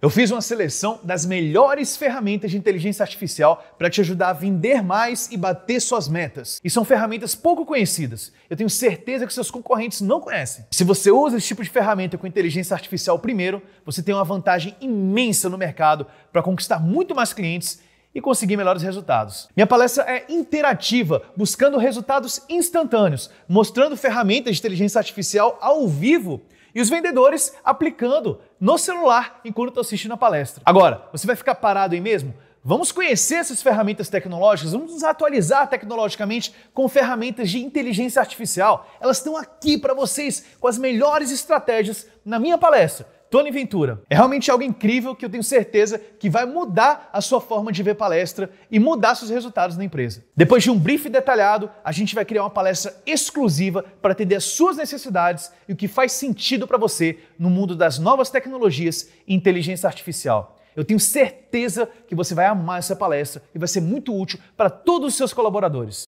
Eu fiz uma seleção das melhores ferramentas de inteligência artificial para te ajudar a vender mais e bater suas metas. E são ferramentas pouco conhecidas. Eu tenho certeza que seus concorrentes não conhecem. Se você usa esse tipo de ferramenta com inteligência artificial primeiro, você tem uma vantagem imensa no mercado para conquistar muito mais clientes e conseguir melhores resultados. Minha palestra é interativa, buscando resultados instantâneos, mostrando ferramentas de inteligência artificial ao vivo e os vendedores aplicando no celular enquanto estou assistindo a palestra. Agora, você vai ficar parado aí mesmo? Vamos conhecer essas ferramentas tecnológicas, vamos nos atualizar tecnologicamente com ferramentas de inteligência artificial. Elas estão aqui para vocês com as melhores estratégias na minha palestra. Tony Ventura. É realmente algo incrível que eu tenho certeza que vai mudar a sua forma de ver palestra e mudar seus resultados na empresa. Depois de um briefing detalhado, a gente vai criar uma palestra exclusiva para atender as suas necessidades e o que faz sentido para você no mundo das novas tecnologias e inteligência artificial. Eu tenho certeza que você vai amar essa palestra e vai ser muito útil para todos os seus colaboradores.